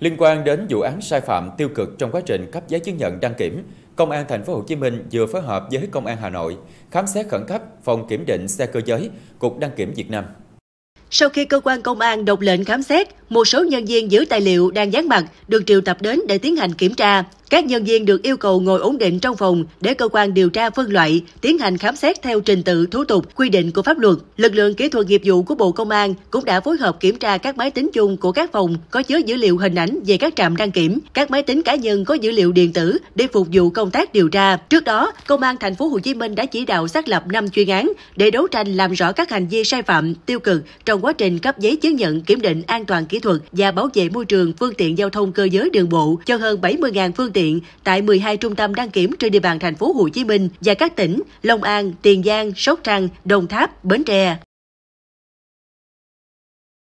Liên quan đến vụ án sai phạm tiêu cực trong quá trình cấp giấy chứng nhận đăng kiểm, Công an thành phố Hồ Chí Minh vừa phối hợp với Công an Hà Nội khám xét khẩn cấp phòng kiểm định xe cơ giới, Cục Đăng kiểm Việt Nam. Sau khi cơ quan công an đọc lệnh khám xét, một số nhân viên giữ tài liệu đang dán mặt được triệu tập đến để tiến hành kiểm tra, các nhân viên được yêu cầu ngồi ổn định trong phòng để cơ quan điều tra phân loại, tiến hành khám xét theo trình tự thủ tục quy định của pháp luật. Lực lượng kỹ thuật nghiệp vụ của Bộ Công an cũng đã phối hợp kiểm tra các máy tính chung của các phòng có chứa dữ liệu hình ảnh về các trạm đăng kiểm, các máy tính cá nhân có dữ liệu điện tử để phục vụ công tác điều tra. Trước đó, Công an thành phố Hồ Chí Minh đã chỉ đạo xác lập 5 chuyên án để đấu tranh làm rõ các hành vi sai phạm, tiêu cực trong quá trình cấp giấy chứng nhận kiểm định an toàn kỹ thuật và bảo vệ môi trường phương tiện giao thông cơ giới đường bộ cho hơn 70.000 phương tiện tại 12 trung tâm đăng kiểm trên địa bàn thành phố Hồ Chí Minh và các tỉnh Long An, Tiền Giang, Sóc Trăng, Đồng Tháp, Bến Tre.